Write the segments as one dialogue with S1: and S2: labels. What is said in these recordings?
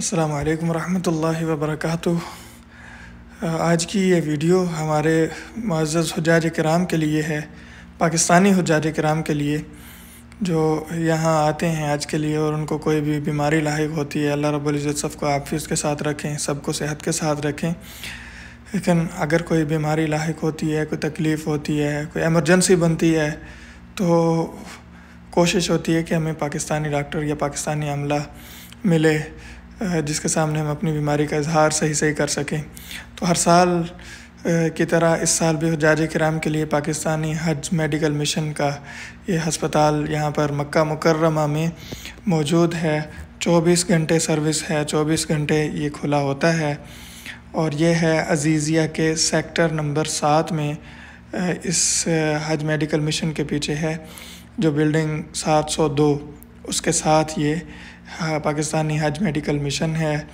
S1: अस्सलाम वालेकुम रहमतुल्लाहि व बरकातुहू आज की ये वीडियो हमारे मज़ हजाज कराम के लिए है पाकिस्तानी हजाज कराम के लिए जो यहाँ आते हैं आज के लिए और उनको कोई भी बीमारी लाक होती है अल्लाह रब्ज़त सबको आफियत के साथ रखें सबको सेहत के साथ रखें लेकिन अगर कोई बीमारी लाक होती है कोई तकलीफ़ होती है कोई एमरजेंसी बनती है तो कोशिश होती है कि हमें पाकिस्तानी डॉक्टर या पाकिस्तानी अमला मिले जिसके सामने हम अपनी बीमारी का इजहार सही सही कर सकें तो हर साल की तरह इस साल भी हजाज कराम के लिए पाकिस्तानी हज मेडिकल मिशन का ये हस्पताल यहाँ पर मक्का मुकर्रमा में मौजूद है 24 घंटे सर्विस है 24 घंटे ये खुला होता है और ये है अजीज़िया के सेक्टर नंबर सात में इस हज मेडिकल मिशन के पीछे है जो बिल्डिंग 702 उसके साथ ये हाँ, पाकिस्तानी हज मेडिकल मिशन है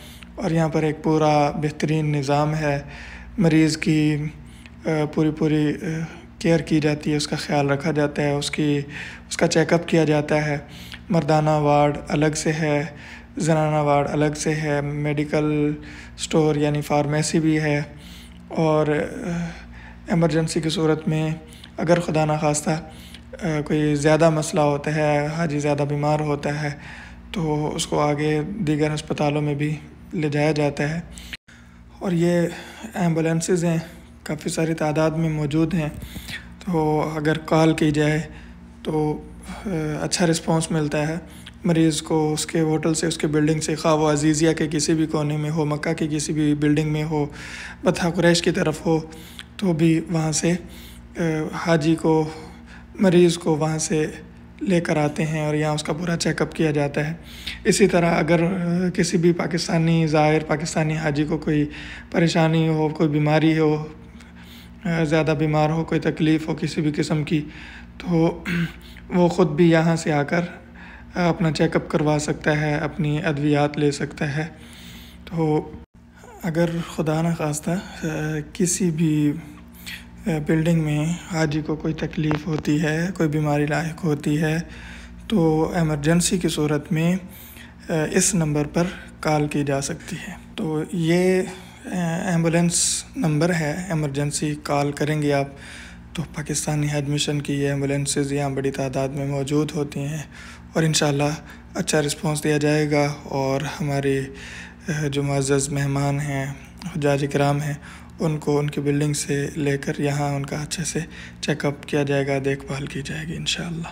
S1: और यहाँ पर एक पूरा बेहतरीन निज़ाम है मरीज़ की पूरी पूरी केयर की जाती है उसका ख्याल रखा जाता है उसकी उसका चेकअप किया जाता है मर्दाना वार्ड अलग से है जनाना वार्ड अलग से है मेडिकल स्टोर यानी फार्मेसी भी है और एमरजेंसी की सूरत में अगर खुदा ना खास्ता कोई ज़्यादा मसला होता है हाजी ज़्यादा बीमार होता है तो उसको आगे दीगर अस्पतालों में भी ले जाया जाता है और ये एम्बुलेंसेज हैं काफ़ी सारी तादाद में मौजूद हैं तो अगर कॉल की जाए तो अच्छा रिस्पांस मिलता है मरीज़ को उसके होटल से उसके बिल्डिंग से खा वो अजीज़िया के किसी भी कोने में हो मक्का के किसी भी बिल्डिंग में हो बथा कुरैश की तरफ हो तो भी वहाँ से हाजी को मरीज़ को वहाँ से लेकर आते हैं और यहाँ उसका पूरा चेकअप किया जाता है इसी तरह अगर किसी भी पाकिस्तानी ज़ाहिर पाकिस्तानी हाजी को कोई परेशानी हो कोई बीमारी हो ज़्यादा बीमार हो कोई तकलीफ़ हो किसी भी किस्म की तो वो ख़ुद भी यहाँ से आकर अपना चेकअप करवा सकता है अपनी अद्वियात ले सकता है तो अगर खुदा न खास्ता किसी भी बिल्डिंग में हाजी को कोई तकलीफ़ होती है कोई बीमारी लायक होती है तो एमरजेंसी की सूरत में इस नंबर पर कॉल की जा सकती है तो ये एम्बुलेंस नंबर है एमरजेंसी कॉल करेंगे आप तो पाकिस्तानी हज मिशन की ये एम्बुलेंसेज यहाँ बड़ी तादाद में मौजूद होती हैं और इन अच्छा रिस्पांस दिया जाएगा और हमारे जो मज़ज़ मेहमान हैं हजाज कराम हैं उनको उनकी बिल्डिंग से लेकर यहाँ उनका अच्छे से चेकअप किया जाएगा देखभाल की जाएगी इन